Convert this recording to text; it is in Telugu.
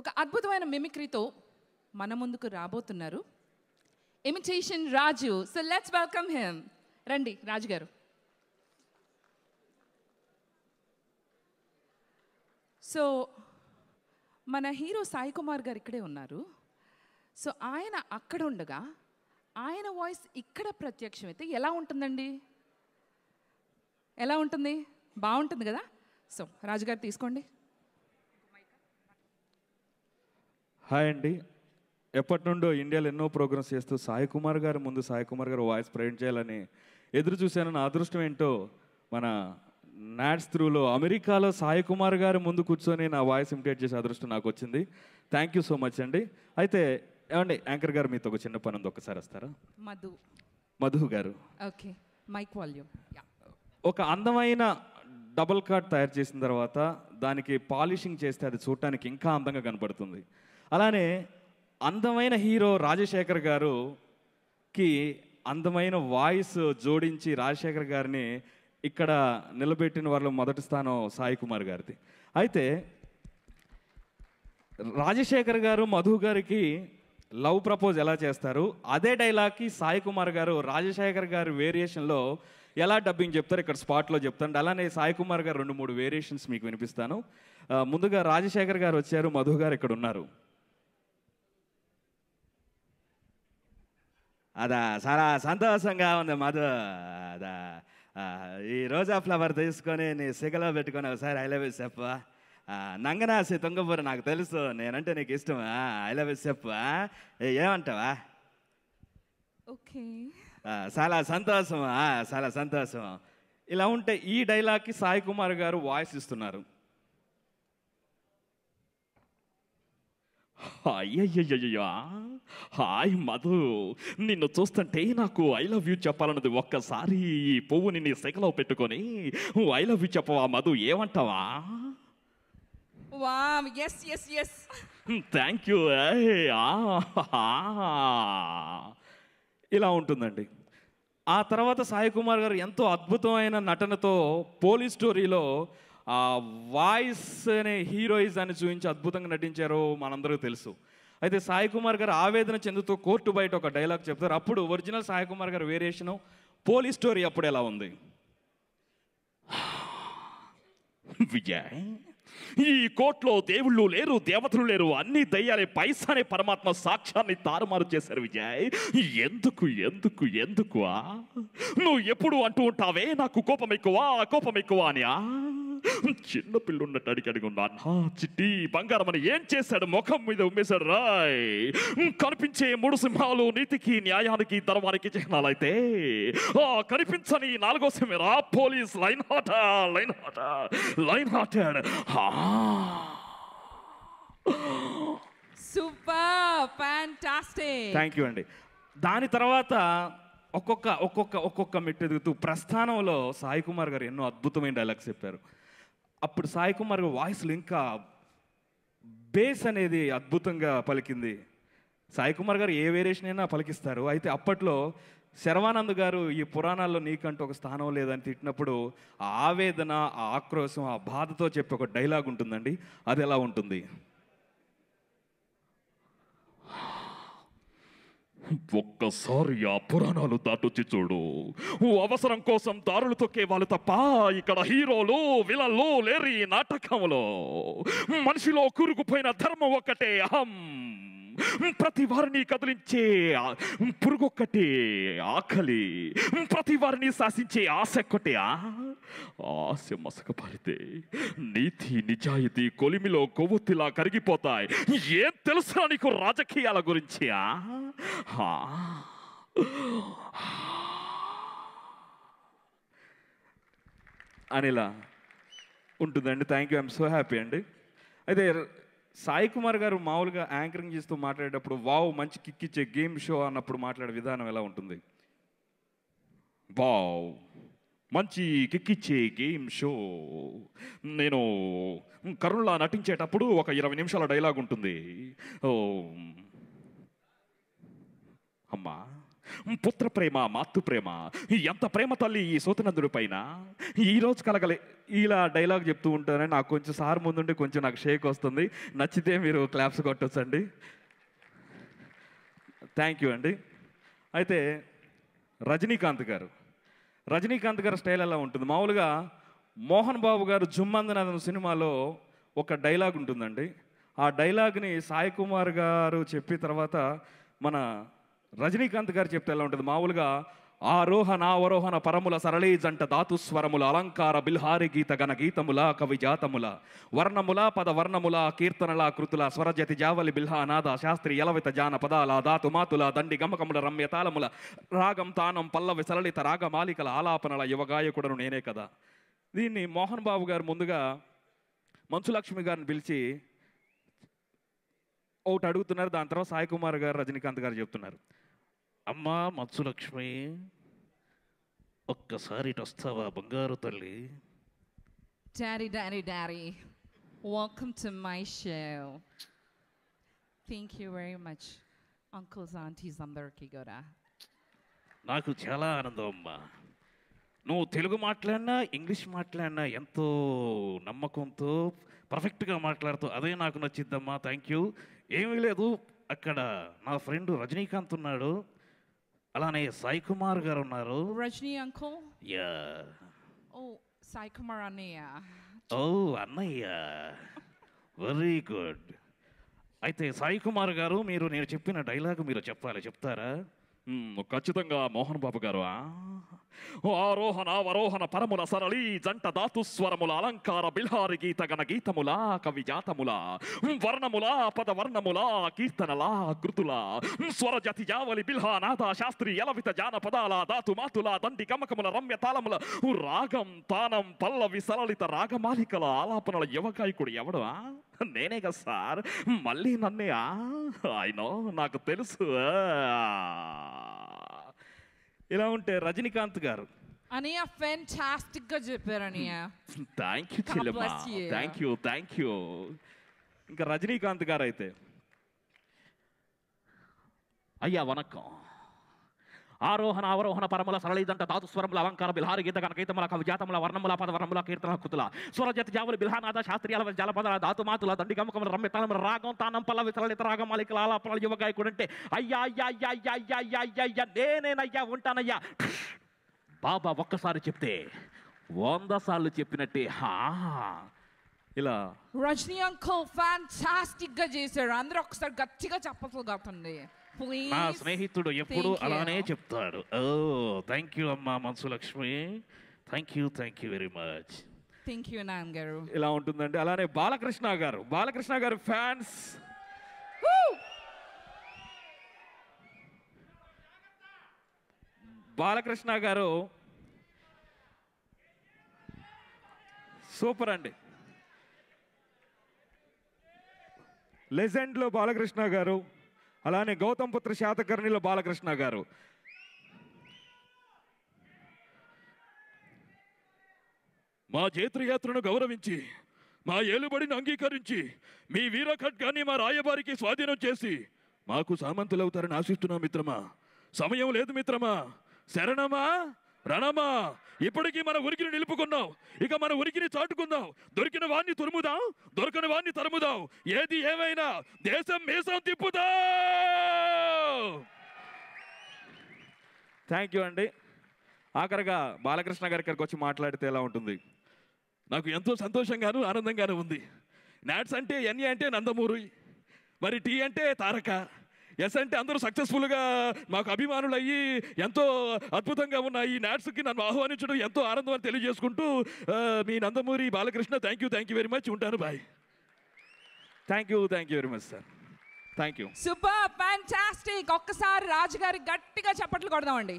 ఒక అద్భుతమైన మిమిక్రీతో మన ముందుకు రాబోతున్నారు imitation Raju so let's welcome him రండి రాజు గారు సో మన హీరో సాయి కుమార్ గారు ఇక్కడే ఉన్నారు సో ఆయన అక్కడ ఉండగా ఆయన వాయిస్ ఇక్కడ ప్రత్యక్షమైతే ఎలా ఉంటుందండి ఎలా ఉంటుంది బాగుంటుంది కదా సో రాజుగారు తీసుకోండి హాయ్ అండి ఎప్పటి నుండో ఇండియాలో ఎన్నో ప్రోగ్రామ్స్ చేస్తూ సాయి కుమార్ గారు ముందు సాయి కుమార్ గారు వాయిస్ ప్రజెంట్ చేయాలని ఎదురు చూశాను నా అదృష్టం ఏంటో మన నాట్స్ త్రూలో అమెరికాలో సాయి కుమార్ గారు ముందు కూర్చొని నా వాయిస్ ఇమిటేట్ చేసే అదృష్టం నాకు వచ్చింది థ్యాంక్ యూ సో మచ్ అండి అయితే ఏమండి యాంకర్ గారు మీతో ఒక చిన్న పని ఉంది ఒకసారి వస్తారా మధు మధు గారు ఓకే మైక్ వాల్యూమ్ ఒక అందమైన డబుల్ కార్డ్ తయారు చేసిన తర్వాత దానికి పాలిషింగ్ చేస్తే అది చూడటానికి ఇంకా అందంగా కనపడుతుంది అలానే అందమైన హీరో రాజశేఖర్ గారుకి అందమైన వాయిస్ జోడించి రాజశేఖర్ గారిని ఇక్కడ నిలబెట్టిన వాళ్ళు మొదటి స్థానం సాయి కుమార్ గారిది అయితే రాజశేఖర్ గారు మధు గారికి లవ్ ప్రపోజ్ ఎలా చేస్తారు అదే డైలాగ్కి సాయి కుమార్ గారు రాజశేఖర్ గారి వేరియేషన్లో ఎలా డబ్బింగ్ చెప్తారు ఇక్కడ స్పాట్లో చెప్తాను అలానే సాయి కుమార్ గారు రెండు మూడు వేరియేషన్స్ మీకు వినిపిస్తాను ముందుగా రాజశేఖర్ గారు వచ్చారు మధు గారు ఇక్కడ ఉన్నారు అదా చాలా సంతోషంగా ఉంది మధు అదా ఈ రోజా ఫ్లవర్ తీసుకొని నీ సిగలో పెట్టుకొని ఒకసారి ఐ లవ్ యూ నంగనాసి తుంగపూరి నాకు తెలుసు నేనంటే నీకు ఇష్టమా ఐ లవ్ యూ చెప్పు ఏమంటావా ఓకే చాలా సంతోషం చాలా సంతోషం ఇలా ఉంటే ఈ డైలాగ్కి సాయి కుమార్ గారు వాయిస్ ఇస్తున్నారు అయ్యయ్యయ్యా హాయ్ మధు నిన్ను చూస్తుంటే నాకు ఐ లవ్ యూ చెప్పాలన్నది ఒక్కసారి ఈ పువ్వుని నీ సెకలో పెట్టుకొని ఐ లవ్ యూ చెప్పవా మధు ఏమంటావా wow yes yes yes thank you ఇలా ఉంటుందండి ఆ తర్వాత సాయి కుమార్ గారు ఎంతో అద్భుతమైన నటనతో పోలీస్ స్టోరీలో ఆ వాయిస్ అనే అని చూపించి అద్భుతంగా నటించారో మనందరూ తెలుసు అయితే సాయి కుమార్ గారు ఆవేదన చెందుతూ కోర్టు బయట ఒక డైలాగ్ చెప్తారు అప్పుడు ఒరిజినల్ సాయి కుమార్ గారు వేరియేషన్ పోలీస్ స్టోరీ అప్పుడు ఎలా ఉంది విజయ్ ఈ కోర్టులో దేవుళ్ళు లేరు దేవతలు లేరు అన్ని దయ్యాలే పైసానే పరమాత్మ సాక్ష్యాన్ని తారుమారు చేశారు విజయ్ ఎందుకు ఎందుకు ఎందుకు నువ్వు ఎప్పుడు అంటూ ఉంటావే నాకు కోపం ఎక్కువ కోపం ఎక్కువ అని చిన్న పిల్లు ఉన్నట్టు అడిగి ఉన్నాను చిట్టి బంగారం అని ఏం చేశాడు ముఖం మీద ఉమ్మేశాడు రాయ్ కనిపించే మూడు సింహాలు నీతికి న్యాయానికి ధర్మానికి చిహ్నాలైతే కనిపించని నాలుగో సింహరా పోలీస్ లైన్ హాట లైన్ హాట లైన్ హాట సూపర్ ఫ్యాంటాస్టిక్ థ్యాంక్ యూ అండి దాని తర్వాత ఒక్కొక్క ఒక్కొక్క ఒక్కొక్క మెట్టు ఎదుగుతూ ప్రస్థానంలో సాయి కుమార్ గారు ఎన్నో అద్భుతమైన డైలాగ్స్ చెప్పారు అప్పుడు సాయి కుమార్ వాయిస్లు ఇంకా బేస్ అనేది అద్భుతంగా పలికింది సాయి కుమార్ గారు ఏ వేరియేషన్ అయినా పలికిస్తారు అయితే అప్పట్లో శర్వానంద్ గారు ఈ పురాణాల్లో నీకంటూ ఒక స్థానం లేదని తిట్టినప్పుడు ఆవేదన ఆక్రోశం ఆ బాధతో చెప్పి ఒక డైలాగ్ ఉంటుందండి అది ఎలా ఉంటుంది ఒక్కసారి ఆ పురాణాలు దాటొచ్చి చూడు అవసరం కోసం దారులు తొక్కే వాళ్ళు తప్ప ఇక్కడ హీరోలు విలలు లేరి నాటకములో మనిషిలో కూరుకుపోయిన ధర్మం ఒక్కటే అహం ప్రతి వారిని కదిలించే పురుగొక్కటే ఆకలి ప్రతి వారిని శాసించే ఆశ ఒక్కటే ఆశ మసక పారితే నీతి నిజాయితీ కొలిమిలో కొవ్వొత్తిలా కరిగిపోతాయి ఏం తెలుసా నీకు రాజకీయాల గురించి అనిలా ఉంటుందండి thank you I'm so happy అండి అయితే సాయి కుమార్ గారు మామూలుగా యాంకరింగ్ చేస్తూ మాట్లాడేటప్పుడు వావ్ మంచి కిక్ ఇచ్చే గేమ్ షో అన్నప్పుడు మాట్లాడే విధానం ఎలా ఉంటుంది వావ్ మంచి కిక్కిచ్చే గేమ్ షో నేను కరుణ్లా నటించేటప్పుడు ఒక ఇరవై నిమిషాల డైలాగ్ ఉంటుంది ఓ పుత్ర ప్రేమ మాతృ ప్రేమ ఎంత ప్రేమ తల్లి ఈ సోతనందుడి పైన ఈరోజు కలగలే ఇలా డైలాగ్ చెప్తూ ఉంటానని నాకు కొంచెం సార్ ముందుండి కొంచెం నాకు షేక్ వస్తుంది నచ్చితే మీరు క్లాప్స్ కొట్టొచ్చండి థ్యాంక్ యూ అండి అయితే రజనీకాంత్ గారు రజనీకాంత్ గారు స్టైల్ ఎలా ఉంటుంది మామూలుగా మోహన్ బాబు గారు జుమ్మందనాథం సినిమాలో ఒక డైలాగ్ ఉంటుందండి ఆ డైలాగ్ని సాయి కుమార్ గారు చెప్పిన తర్వాత మన రజనీకాంత్ గారు చెప్తే ఎలా ఉంటుంది మామూలుగా ఆరోహణ అవరోహణ పరముల సరళీ జంట ధాతు స్వరముల అలంకార బిల్హారి గీత గణ గీతముల కవి జాతముల వర్ణముల పద వర్ణముల కీర్తనల కృతుల స్వరజతి జావలి బిల్హా నాద శాస్త్రి ఎలవిత జాన పదాల ధాతు మాతుల దండి గమకముల రమ్య తాళముల రాగం తానం పల్లవి సరళిత రాగమాలికల ఆలాపనల యువగాయకుడను నేనే కదా దీన్ని మోహన్ బాబు గారు ముందుగా మంచులక్ష్మి గారిని పిలిచి ఒకటి అడుగుతున్నారు దాని తర్వాత సాయి కుమార్ గారు రజనీకాంత్ గారు చెప్తున్నారు అమ్మా మత్సులక్ష్మి ఒక్కసారి వస్తావా బంగారు తల్లి daddy daddy daddy welcome to my show thank you very much uncles aunties అందరికీ కూడా నాకు చాలా ఆనందం అమ్మా నువ్వు తెలుగు మాట్లాడినా ఇంగ్లీష్ మాట్లాడినా ఎంతో నమ్మకంతో పర్ఫెక్ట్గా మాట్లాడుతూ అదే నాకు నచ్చిద్దమ్మా థ్యాంక్ యూ ఏమీ లేదు అక్కడ నా ఫ్రెండ్ రజనీకాంత్ ఉన్నాడు అలానే సాయి కుమార్ గారు ఉన్నారు రజనీ అంకుల్ యా ఓ సాయి కుమార్ అన్నయ్య ఓ అన్నయ్య వెరీ గుడ్ అయితే సాయి కుమార్ గారు మీరు నేను చెప్పిన డైలాగ్ మీరు చెప్పాలి చెప్తారా ఖచ్చితంగా మోహన్ బాబు గారు ఆరోహణ అవరోహణ పరముల సరళి జంట ధాతుస్వరముల అలంకార బిల్హారి గీత గణ గీతముల కవి జాతముల వర్ణముల పద వర్ణముల కీర్తనల కృతుల స్వర జతి జావలి బిల్హా నాథ శాస్త్రి ఎలవిత జానపదాల ధాతు మాతుల దండి గమకముల రమ్య తాళముల రాగం తానం పల్లవి సరళిత రాగమాలికల ఆలాపనల యువకాయకుడు ఎవడు నేనే కదా సార్ మళ్ళీ నన్నే ఆయనో నాకు తెలుసు ఇలా ఉంటే రజనీకాంత్ గారు అనియ ఫ్యాంటాస్టిక్ గా చెప్పారు అనియ thank you thank you thank you ఇంకా రజనీకాంత్ గారు అయితే అయ్యా వనకం ఆరోహణ అవరోహణ పరముల సరళిదంట స్వరముల అలంకార బిల్హార గీత గీతముల కవిజాతముల వర్ణముల పద వర్ణముల కీర్తన కుతుల స్వరజత జావులు బిల్హానాథ శాస్త్రీయాల ధాతు మాతుల దండి గమకముల రమ్యతలముల రాగం తానం పల్ల వితరళిత రాగం మాలికల ఆలాపనల అంటే అయ్యా అయ్యా అయ్యా అయ్యా అయ్యా అయ్యా అయ్యా అయ్యా నేనేనయ్యా ఉంటానయ్యా బాబా ఒక్కసారి చెప్తే వంద సార్లు చెప్పినట్టే హా ఇలా రజనీ అంకుల్ ఫ్యాంటాస్టిక్ గా చేశారు అందరూ ఒకసారి గట్టిగా చెప్పసలు కాతుంది నా స్నేహితుడు ఎప్పుడు అలానే చెప్తాడు ఓ థ్యాంక్ యూ అమ్మా మనసు Lakshmi thank you thank you very much thank you నాన్ గారు ఇలా ఉంటుందండి అలానే బాలకృష్ణ గారు బాలకృష్ణ గారు ఫ్యాన్స్ బాలకృష్ణ గారు సూపర్ అండి లెజెండ్లో బాలకృష్ణ గారు అలానే గౌతమ్ పుత్ర శాతకర్ణిలో బాలకృష్ణ గారు మా జేతృయాత్రను గౌరవించి మా ఏలుబడిని అంగీకరించి మీ కానీ మా రాయబారికి స్వాధీనం చేసి మాకు సామంతులవుతారని ఆశిస్తున్నాం మిత్రమా సమయం లేదు మిత్రమా శరణమా రణమా ఇప్పటికీ మన ఉరికిని నిలుపుకున్నాం ఇక మన ఉరికిని చాటుకుందాం దొరికిన వాణ్ణి తురుముదాం దొరికిన వాణ్ణి తరుముదాం ఏది ఏమైనా దేశం మీసం తిప్పుదా థ్యాంక్ యూ అండి ఆఖరిగా బాలకృష్ణ గారి ఇక్కడికి వచ్చి మాట్లాడితే ఎలా ఉంటుంది నాకు ఎంతో సంతోషంగాను ఆనందంగాను ఉంది నాట్స్ అంటే ఎన్ఏ అంటే నందమూరి మరి టీ అంటే తారక ఎస్ అంటే అందరూ సక్సెస్ఫుల్గా మాకు అభిమానులు అయ్యి ఎంతో అద్భుతంగా ఉన్న ఈ నాట్స్కి నన్ను ఆహ్వానించడం ఎంతో ఆనందం అని తెలియజేసుకుంటూ మీ Nandamuri Balakrishna thank you thank you very much ఉంటాను bye thank you thank you very much sir thank you super fantastic ఒక్కసారి రాజుగారి గట్టిగా చప్పట్లు కొడదామండి